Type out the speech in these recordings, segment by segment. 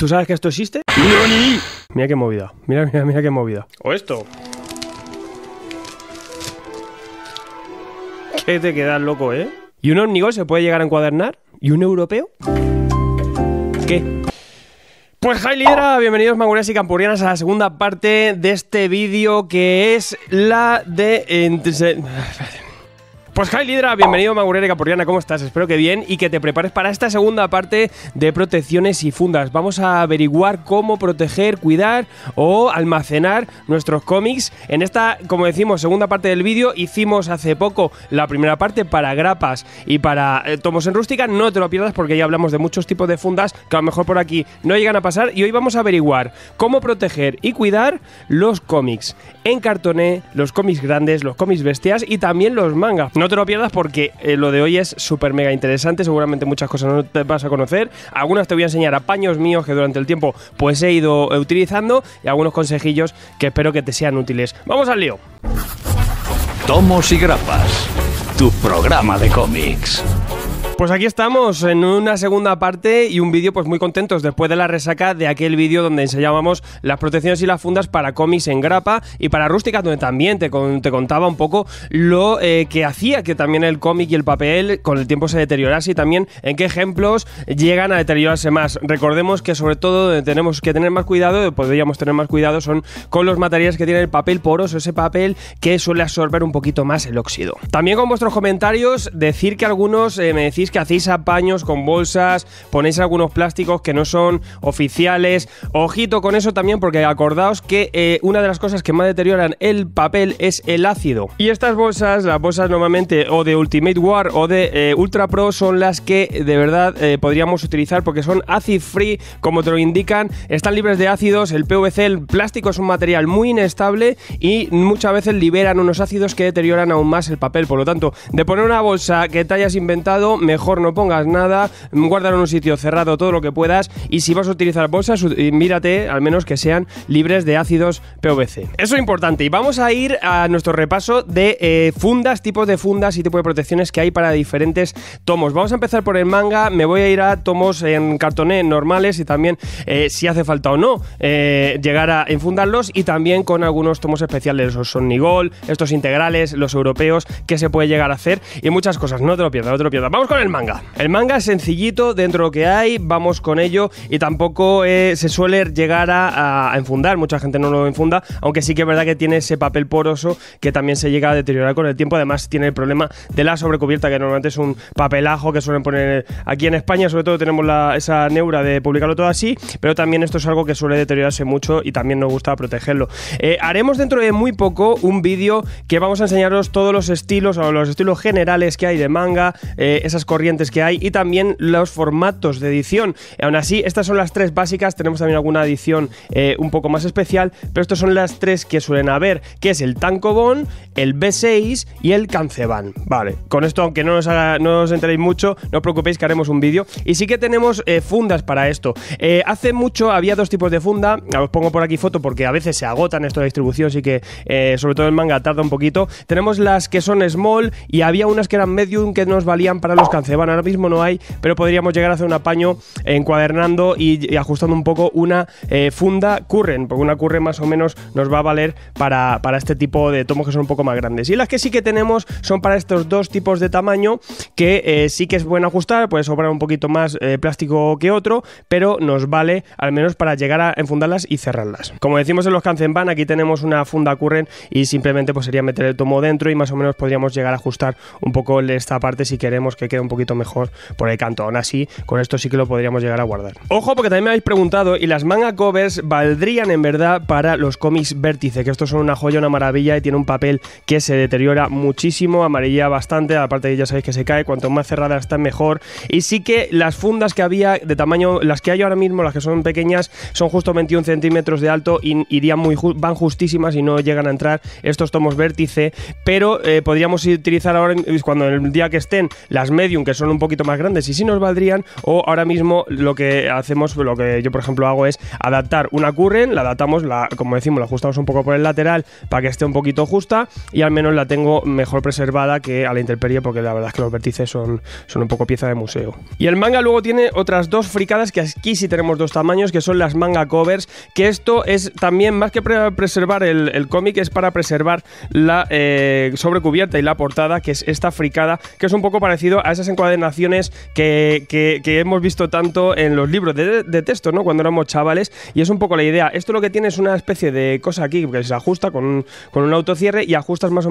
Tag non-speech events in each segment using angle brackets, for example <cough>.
¿Tú sabes que esto existe? Mira qué movida. Mira, mira, mira qué movida. O esto. <laughs> ¿Qué te quedas loco, eh? ¿Y un ómnibus se puede llegar a encuadernar? ¿Y un europeo? ¿Qué? Pues hi Lidera, bienvenidos mangurias y campurianas a la segunda parte de este vídeo que es la de... <laughs> Pues Jai Lidra, bienvenido Magurere Capuriana, ¿cómo estás? Espero que bien y que te prepares para esta segunda parte de protecciones y fundas. Vamos a averiguar cómo proteger, cuidar o almacenar nuestros cómics. En esta, como decimos, segunda parte del vídeo hicimos hace poco la primera parte para grapas y para eh, tomos en rústica. No te lo pierdas porque ya hablamos de muchos tipos de fundas que a lo mejor por aquí no llegan a pasar y hoy vamos a averiguar cómo proteger y cuidar los cómics en cartoné, los cómics grandes, los cómics bestias y también los mangas. No te lo pierdas porque eh, lo de hoy es súper mega interesante. Seguramente muchas cosas no te vas a conocer. Algunas te voy a enseñar a paños míos que durante el tiempo pues he ido eh, utilizando y algunos consejillos que espero que te sean útiles. ¡Vamos al lío! Tomos y grapas, tu programa de cómics pues aquí estamos en una segunda parte y un vídeo pues muy contentos después de la resaca de aquel vídeo donde enseñábamos las protecciones y las fundas para cómics en grapa y para rústicas donde también te, contaba un poco lo eh, que hacía que también el cómic y el papel con el tiempo se deteriorase y también en qué ejemplos llegan a deteriorarse más. Recordemos que sobre todo donde tenemos que tener más cuidado, podríamos tener más cuidado son con los materiales que tiene el papel poroso, ese papel que suele absorber un poquito más el óxido. También con vuestros comentarios decir que algunos eh, me decís que hacéis apaños con bolsas, ponéis algunos plásticos que no son oficiales. Ojito con eso también porque acordaos que eh, una de las cosas que más deterioran el papel es el ácido. Y estas bolsas, las bolsas normalmente o de Ultimate War o de eh, Ultra Pro son las que de verdad eh, podríamos utilizar porque son acid free, como te lo indican, están libres de ácidos, el PVC, el plástico es un material muy inestable y muchas veces liberan unos ácidos que deterioran aún más el papel. Por lo tanto, de poner una bolsa que te hayas inventado, mejor mejor no pongas nada, mm, guárdalo en un sitio cerrado todo lo que puedas y si vas a utilizar bolsas, mírate al menos que sean libres de ácidos PVC. Eso es importante y vamos a ir a nuestro repaso de eh, fundas, tipos de fundas y tipo de protecciones que hay para diferentes tomos. Vamos a empezar por el manga, me voy a ir a tomos en cartoné normales y también eh, si hace falta o no eh, llegar a enfundarlos y también con algunos tomos especiales, los Nigol, estos integrales, los europeos, que se puede llegar a hacer y muchas cosas. No te lo pierdas, no te lo pierdas. Vamos con el manga. El manga es sencillito dentro de lo que hay, vamos con ello y tampoco eh, se suele llegar a, enfundar, mucha gente no lo enfunda, aunque sí que es verdad que tiene ese papel poroso que también se llega a deteriorar con el tiempo, además tiene el problema de la sobrecubierta, que normalmente es un papelajo que suelen poner aquí en España, sobre todo tenemos esa neura de publicarlo todo así, pero también esto es algo que suele deteriorarse mucho y también nos gusta protegerlo. Eh, haremos dentro de muy poco un vídeo que vamos a enseñaros todos los estilos o los estilos generales que hay de manga, eh, esas esas corrientes que hay y también los formatos de edición. Aún así, estas son las tres básicas, tenemos también alguna edición eh, un poco más especial, pero estas son las tres que suelen haber, que es el Tankobon, el B6 y el Canceban. Vale, con esto, aunque no os, no enteréis mucho, no os preocupéis que haremos un vídeo. Y sí que tenemos eh, fundas para esto. Eh, hace mucho había dos tipos de funda, ah, os pongo por aquí foto porque a veces se agotan esto de distribución, así que sobre todo el manga tarda un poquito. Tenemos las que son small y había unas que eran medium que nos valían para los ¿eh? Ahora mismo no hay, pero podríamos llegar a hacer un apaño encuadernando y, ajustando un poco una eh, funda curren, porque una curren más o menos nos va a valer para, este tipo de tomos que son un poco más grandes. Y las que sí que tenemos son para estos dos tipos de tamaño que eh, sí que es bueno ajustar, puede sobrar un poquito más plástico que otro, pero nos vale al menos para llegar a enfundarlas y cerrarlas. Como decimos en los van aquí tenemos una funda curren y simplemente pues sería meter el tomo dentro y más o menos podríamos llegar a ajustar un poco esta parte si queremos que quede un poquito mejor por el canto. Aún así, con esto sí que lo podríamos llegar a guardar. Ojo, porque también me habéis preguntado, y las manga covers valdrían en verdad para los cómics vértice, que estos son una joya, una maravilla y tiene un papel que se deteriora muchísimo, amarilla bastante, aparte que ya sabéis que se cae, cuanto más cerrada está mejor. Y sí que las fundas que había de tamaño, las que hay ahora mismo, las que son pequeñas, son justo 21 centímetros de alto y irían muy, van justísimas y no llegan a entrar estos tomos vértice, pero eh, podríamos utilizar ahora, cuando el día que estén las medium que son un poquito más grandes y si nos valdrían, o ahora mismo lo que hacemos, lo que yo por ejemplo hago es adaptar una curren, la adaptamos, la, como decimos, la ajustamos un poco por el lateral para que esté un poquito justa y al menos la tengo mejor preservada que a la intemperie porque la verdad es que los vértices son, son un poco pieza de museo. Y el manga luego tiene otras dos fricadas que aquí sí tenemos dos tamaños, que son las manga covers, que esto es también más que preservar el, cómic, es para preservar la eh, sobrecubierta y la portada, que es esta fricada, que es un poco parecido a esas encuadernaciones que, hemos visto tanto en los libros de, texto, ¿no? Cuando éramos chavales, y es un poco la idea. Esto lo que tiene es una especie de cosa aquí que se ajusta con un, con un autocierre y ajustas más o,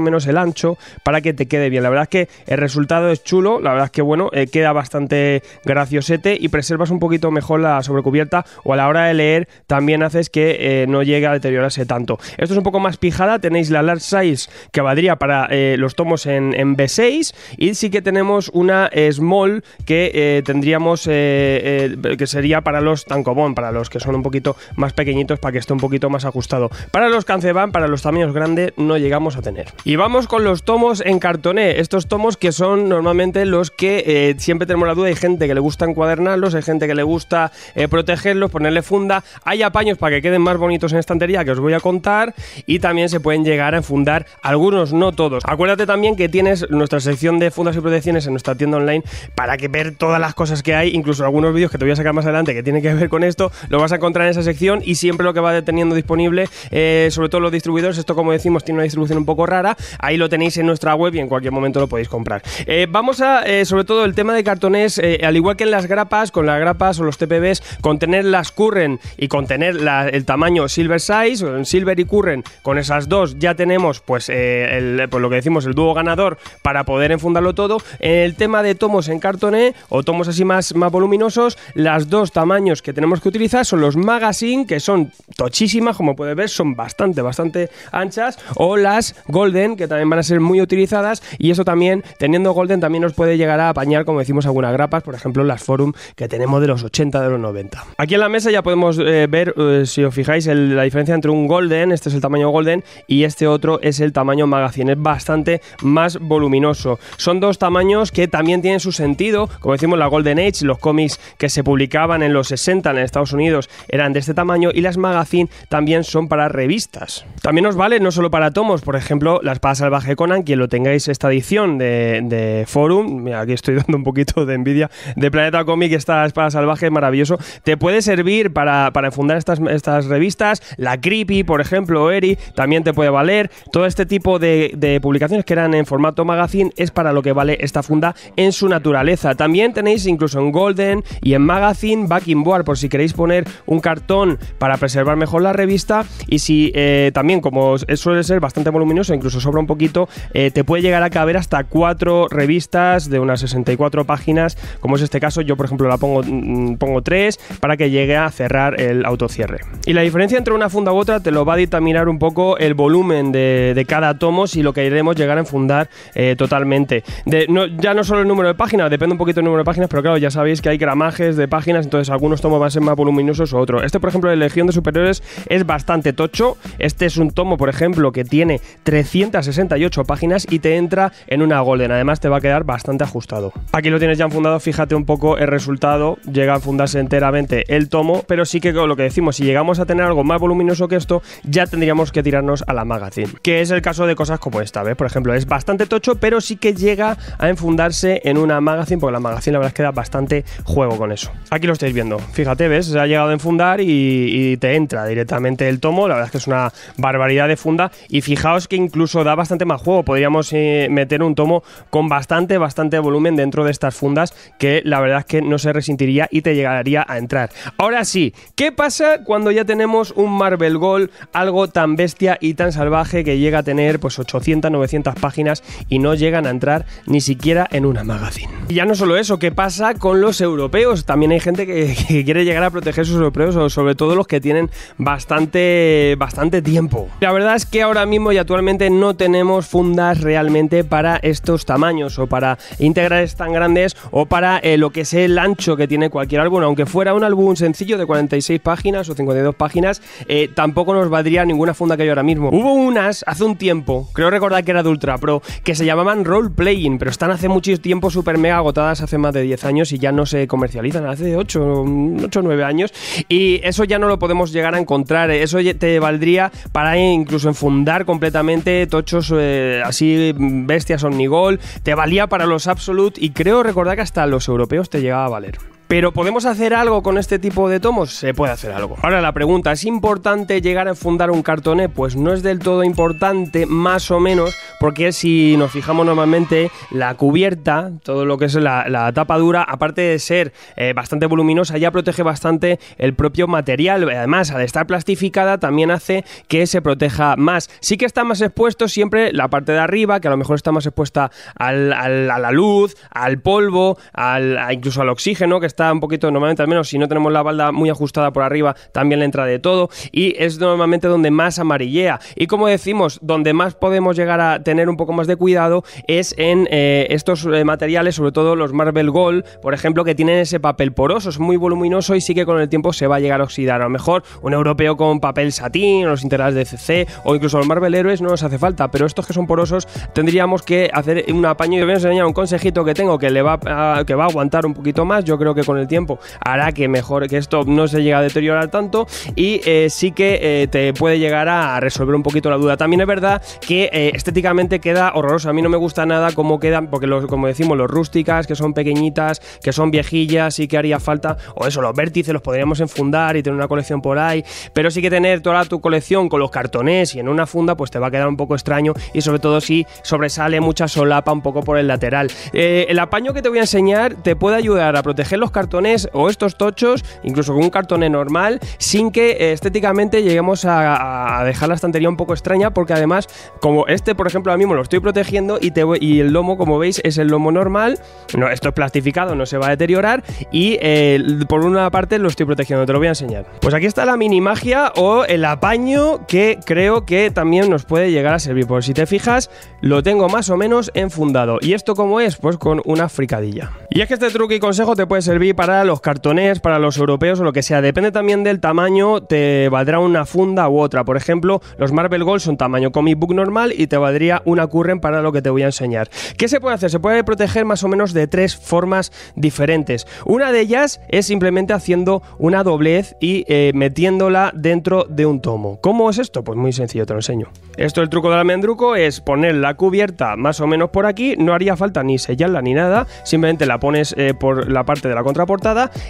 menos, el ancho para que te quede bien. La verdad es que el resultado es chulo, la verdad es que, bueno, eh, queda bastante graciosete y preservas un poquito mejor la sobrecubierta o a la hora de leer también haces que eh, no llegue a deteriorarse tanto. Esto es un poco más pijada, tenéis la large size que valdría para eh, los tomos en B6 y sí que tenemos una eh, small que eh, tendríamos eh, que sería para los tancomón, para los que son un poquito más pequeñitos, para que esté un poquito más ajustado. Para los canceban, para los tamaños grandes, no llegamos a tener. Y vamos con los tomos en cartoné. Estos tomos que son normalmente los que siempre tenemos la duda. Hay gente que le gusta encuadernarlos, hay gente que le gusta protegerlos, ponerle funda. Hay apaños para que queden más bonitos en estantería que os voy a contar. Y también se pueden llegar a fundar algunos, no todos. Acuérdate también que tienes nuestra sección de fundas y protecciones en nuestra tienda online para que ver todas las cosas que hay, incluso algunos vídeos que te voy a sacar más adelante que tienen que ver con esto, lo vas a encontrar en esa sección y siempre lo que va teniendo disponible, eh, sobre todo los distribuidores, esto como decimos tiene una distribución un poco rara, ahí lo tenéis en nuestra web y en cualquier momento lo podéis comprar. Eh, vamos a, eh, sobre todo el tema de cartones, al igual que en las grapas, con las grapas o los TPBs, con tener las Curren y con tener el tamaño Silver Size, Silver y Curren, con esas dos ya tenemos pues, el, pues lo que decimos, el dúo ganador para poder enfundarlo todo el tema de tomos en cartoné o tomos así más, más voluminosos, las dos tamaños que tenemos que utilizar son los magazine, que son tochísimas, como puedes ver, son bastante, bastante anchas, o las golden, que también van a ser muy utilizadas, y eso también, teniendo golden, también nos puede llegar a apañar, como decimos, algunas grapas, por ejemplo, las forum que tenemos de los 80, de los 90. Aquí en la mesa ya podemos eh, ver, eh, si os fijáis, la diferencia entre un golden, este es el tamaño golden, y este otro es el tamaño magazine, es bastante más voluminoso. Son dos tamaños que también tienen su sentido. Como decimos, la Golden Age, los cómics que se publicaban en los 60 en Estados Unidos eran de este tamaño y las magazine también son para revistas. También nos vale no solo para tomos, por ejemplo, La Espada Salvaje Conan, quien lo tengáis esta edición de, Forum, aquí estoy <laughs> dando un poquito de envidia, de Planeta Comic, esta Espada Salvaje es maravilloso, te puede servir para, fundar estas, estas revistas, la Creepy, por ejemplo, Eri, también te puede valer, todo este tipo de publicaciones que eran en formato magazine es para lo que vale esta funda en su naturaleza. También tenéis incluso en Golden y en Magazine Backing Board por si queréis poner un cartón para preservar mejor la revista y si eh, también como suele ser bastante voluminoso, incluso sobra un poquito, eh, te puede llegar a caber hasta cuatro revistas de unas 64 páginas, como es este caso, yo por ejemplo la pongo, mm, pongo tres para que llegue a cerrar el autocierre. Y la diferencia entre una funda u otra te lo va a determinar un poco el volumen de, cada tomo si lo queremos llegar a enfundar eh, totalmente. De, no, ya no solo el número de páginas, depende un poquito del número de páginas, pero claro, ya sabéis que hay gramajes de páginas, entonces algunos tomos van a ser más voluminosos o otros. Este, por ejemplo, de Legión de Superiores es bastante tocho. Este es un tomo, por ejemplo, que tiene 368 páginas y te entra en una Golden. Además, te va a quedar bastante ajustado. Aquí lo tienes ya enfundado, fíjate un poco el resultado. Llega a fundarse enteramente el tomo, pero sí que lo que decimos, si llegamos a tener algo más voluminoso que esto, ya tendríamos que tirarnos a la magazine. Que es el caso de cosas como esta, ¿ves? Por ejemplo, es bastante tocho, pero sí que llega a fundarse en una magazine, porque la magazine la verdad es que da bastante juego con eso. Aquí lo estáis viendo, fíjate, ves, se ha llegado a enfundar y, te entra directamente el tomo, la verdad es que es una barbaridad de funda y fijaos que incluso da bastante más juego, podríamos eh, meter un tomo con bastante, bastante volumen dentro de estas fundas que la verdad es que no se resintiría y te llegaría a entrar. Ahora sí, ¿qué pasa cuando ya tenemos un Marvel Gold, algo tan bestia y tan salvaje que llega a tener pues 800, 900 páginas y no llegan a entrar ni siquiera en una magazine. Y ya no solo eso, ¿qué pasa con los europeos? También hay gente que, quiere llegar a proteger sus europeos, sobre todo los que tienen bastante, bastante tiempo. La verdad es que ahora mismo y actualmente no tenemos fundas realmente para estos tamaños o para integrales tan grandes o para eh, lo que es el ancho que tiene cualquier álbum. Aunque fuera un álbum sencillo de 46 páginas o 52 páginas, eh, tampoco nos valdría ninguna funda que hay ahora mismo. Hubo unas hace un tiempo, creo recordar que era de Ultra Pro, que se llamaban Role Playing, pero están hace mucho tiempo super mega agotadas, hace más de 10 años y ya no se comercializan, hace 8, o 9 años. Y eso ya no lo podemos llegar a encontrar. Eso te valdría para incluso enfundar completamente tochos eh, así, bestias omnigol. Te valía para los Absolute y creo recordar que hasta los europeos te llegaba a valer. Pero ¿podemos hacer algo con este tipo de tomos? Se puede hacer algo. Ahora la pregunta, ¿es importante llegar a fundar un cartoné? Pues no es del todo importante, más o menos, porque si nos fijamos normalmente, la cubierta, todo lo que es la, tapa dura, aparte de ser eh, bastante voluminosa, ya protege bastante el propio material. Además, al estar plastificada, también hace que se proteja más. Sí que está más expuesto siempre la parte de arriba, que a lo mejor está más expuesta a la luz, al polvo, al, incluso al oxígeno, que está está un poquito, normalmente al menos si no tenemos la balda muy ajustada por arriba, también le entra de todo y es normalmente donde más amarillea. Y como decimos, donde más podemos llegar a tener un poco más de cuidado es en eh, estos eh, materiales, sobre todo los Marvel Gold, por ejemplo, que tienen ese papel poroso, es muy voluminoso y sí que con el tiempo se va a llegar a oxidar. A lo mejor un europeo con papel satín, o los integrales de CC o incluso los Marvel Héroes no nos hace falta, pero estos que son porosos tendríamos que hacer un apaño. Yo voy a enseñar un consejito que tengo que le va que va a aguantar un poquito más. Yo creo que con el tiempo hará que mejor que esto no se llegue a deteriorar tanto y eh, sí que eh, te puede llegar a resolver un poquito la duda. También es verdad que eh, estéticamente queda horroroso. A mí no me gusta nada cómo quedan, porque los, como decimos, los rústicas, que son pequeñitas, que son viejillas y que haría falta, o eso, los vértices los podríamos enfundar y tener una colección por ahí, pero sí que tener toda tu colección con los cartones y en una funda, pues te va a quedar un poco extraño y sobre todo si sobresale mucha solapa un poco por el lateral. el apaño que te voy a enseñar te puede ayudar a proteger los cartones o estos tochos, incluso con un cartón normal, sin que estéticamente lleguemos a, dejar la estantería un poco extraña, porque además, como este, por ejemplo, ahora mismo lo estoy protegiendo y, te, y el lomo, como veis, es el lomo normal, no, esto es plastificado, no se va a deteriorar, y eh, por una parte lo estoy protegiendo, te lo voy a enseñar. Pues aquí está la mini magia o el apaño que creo que también nos puede llegar a servir, por si te fijas, lo tengo más o menos enfundado. ¿Y esto como es? Pues con una fricadilla. Y es que este truco y consejo te puede servir para los cartones, para los europeos o lo que sea. Depende también del tamaño, te valdrá una funda u otra. Por ejemplo, los Marvel Gold son tamaño comic book normal y te valdría una curren para lo que te voy a enseñar. ¿Qué se puede hacer? Se puede proteger más o menos de tres formas diferentes. Una de ellas es simplemente haciendo una doblez y eh, metiéndola dentro de un tomo. ¿Cómo es esto? Pues muy sencillo, te lo enseño. Esto, el truco del almendruco, es poner la cubierta más o menos por aquí, no haría falta ni sellarla ni nada, simplemente la pones eh, por la parte de la contra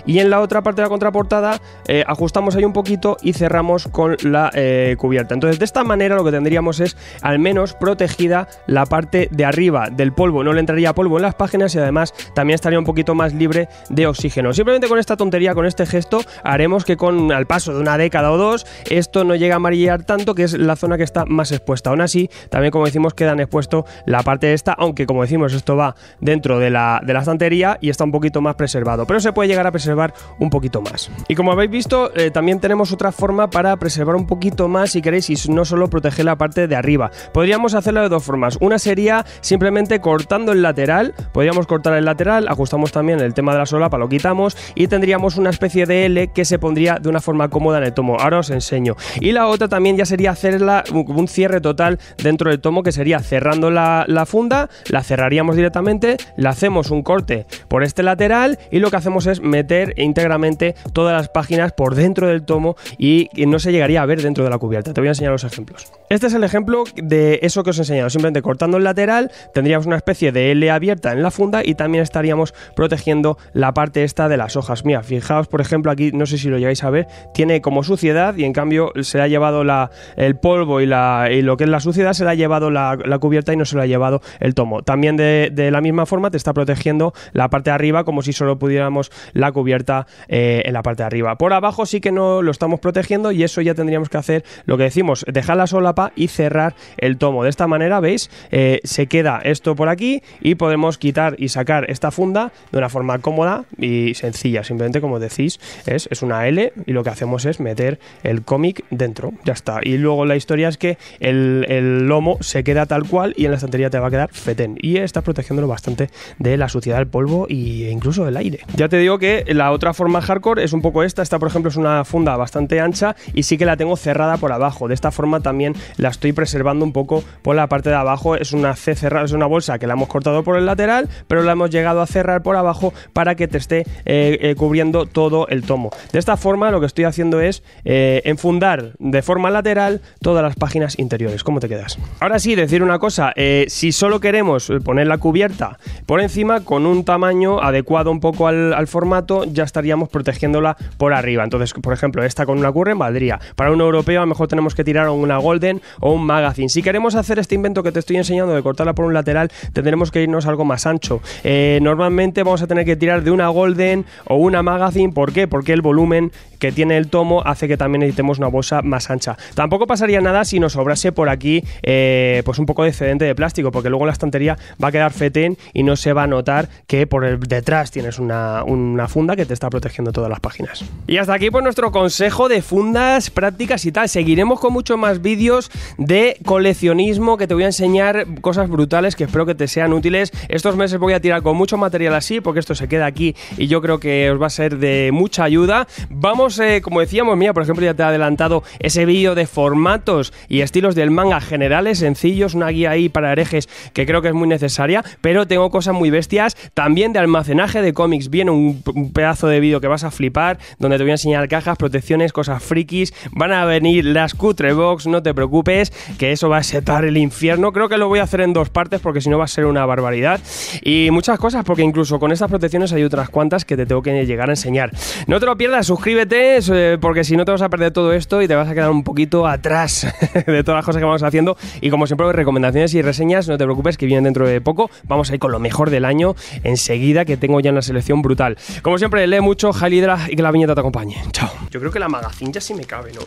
y en la otra parte de la contraportada eh, ajustamos ahí un poquito y cerramos con la eh, cubierta. Entonces de esta manera lo que tendríamos es al menos protegida la parte de arriba del polvo, no le entraría polvo en las páginas y además también estaría un poquito más libre de oxígeno. Simplemente con esta tontería, con este gesto, haremos que con al paso de una década o dos esto no llegue a amarillar tanto, que es la zona que está más expuesta. Aún así, también como decimos Queda expuesto la parte de esta, aunque como decimos esto va dentro de la, de la estantería y está un poquito más preservado pero se puede llegar a preservar un poquito más. Y como habéis visto, eh, también tenemos otra forma para preservar un poquito más si queréis y no solo proteger la parte de arriba. Podríamos hacerlo de dos formas. Una sería simplemente cortando el lateral, podríamos cortar el lateral, ajustamos también el tema de la solapa, lo quitamos y tendríamos una especie de L que se pondría de una forma cómoda en el tomo. Ahora os enseño. Y la otra también ya sería hacerla un cierre total dentro del tomo que sería cerrando la, la funda, la cerraríamos directamente, le hacemos un corte por este lateral y lo que hacemos es meter íntegramente todas las páginas por dentro del tomo y no se llegaría a ver dentro de la cubierta. Te voy a enseñar los ejemplos. Este es el ejemplo de eso que os he enseñado. Simplemente cortando el lateral tendríamos una especie de L abierta en la funda y también estaríamos protegiendo la parte esta de las hojas. Mira, fijaos por ejemplo aquí, no sé si lo llegáis a ver, tiene como suciedad y en cambio se ha llevado la, el polvo y, la, lo que es la suciedad se le ha llevado la, cubierta y no se le ha llevado el tomo. También de, de la misma forma te está protegiendo la parte de arriba como si solo pudiera la cubierta eh, en la parte de arriba. Por abajo sí que no lo estamos protegiendo y eso ya tendríamos que hacer lo que decimos, dejar la solapa y cerrar el tomo. De esta manera, veis, eh, se queda esto por aquí y podemos quitar y sacar esta funda de una forma cómoda y sencilla. Simplemente, como decís, es, una L y lo que hacemos es meter el cómic dentro. Ya está. Y luego la historia es que el, lomo se queda tal cual y en la estantería te va a quedar fetén. Y estás protegiéndolo bastante de la suciedad del polvo e incluso del aire. Ya te digo que la otra forma hardcore es un poco esta. Esta, por ejemplo, es una funda bastante ancha y sí que la tengo cerrada por abajo. De esta forma también la estoy preservando un poco por la parte de abajo. Es una C cerrada, es una bolsa que la hemos cortado por el lateral, pero la hemos llegado a cerrar por abajo para que te esté eh, eh, cubriendo todo el tomo. De esta forma lo que estoy haciendo es eh, enfundar de forma lateral todas las páginas interiores. ¿Cómo te quedas? Ahora sí, decir una cosa. si solo queremos poner la cubierta por encima con un tamaño adecuado un poco al al, formato, ya estaríamos protegiéndola por arriba. Entonces, por ejemplo, esta con una curren valdría. Para un europeo, a lo mejor tenemos que tirar una Golden o un Magazine. Si queremos hacer este invento que te estoy enseñando de cortarla por un lateral, tendremos que irnos algo más ancho. Eh, normalmente vamos a tener que tirar de una Golden o una Magazine. ¿Por qué? Porque el volumen que tiene el tomo hace que también necesitemos una bolsa más ancha. Tampoco pasaría nada si nos sobrase por aquí eh, pues un poco de excedente de plástico, porque luego la estantería va a quedar fetén y no se va a notar que por detrás tienes una, una, funda que te está protegiendo todas las páginas. Y hasta aquí pues nuestro consejo de fundas prácticas y tal. Seguiremos con muchos más vídeos de coleccionismo que te voy a enseñar cosas brutales que espero que te sean útiles. Estos meses voy a tirar con mucho material así porque esto se queda aquí y yo creo que os va a ser de mucha ayuda. Vamos, eh, como decíamos, mía por ejemplo, ya te he adelantado ese vídeo de formatos y estilos del manga generales, sencillos, una guía ahí para herejes que creo que es muy necesaria, pero tengo cosas muy bestias también de almacenaje de cómics bien un, pedazo de vídeo que vas a flipar, donde te voy a enseñar cajas, protecciones, cosas frikis, van a venir las Cutrebox, no te preocupes, que eso va a setar el infierno, creo que lo voy a hacer en dos partes porque si no va a ser una barbaridad y muchas cosas, porque incluso con estas protecciones hay otras cuantas que te tengo que llegar a enseñar. No te lo pierdas, suscríbete, eh, porque si no te vas a perder todo esto y te vas a quedar un poquito atrás <laughs> de todas las cosas que vamos haciendo. Y como siempre, recomendaciones y reseñas, no te preocupes que vienen dentro de poco. Vamos a ir con lo mejor del año enseguida, que tengo ya una selección brutal como siempre, lee mucho, Jalidra y que la viñeta te acompañe. Chao. Yo creo que la magazine ya sí me cabe, ¿no?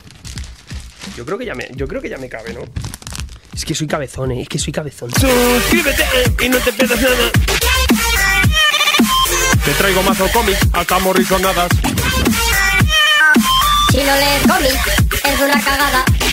Yo creo que ya me, yo creo que ya me cabe, ¿no? Es que soy cabezón, ¿eh? es que soy cabezón. Suscríbete eh, y no te pierdas nada. Te traigo mazo cómics hasta sonadas Si no lees cómics, es una cagada.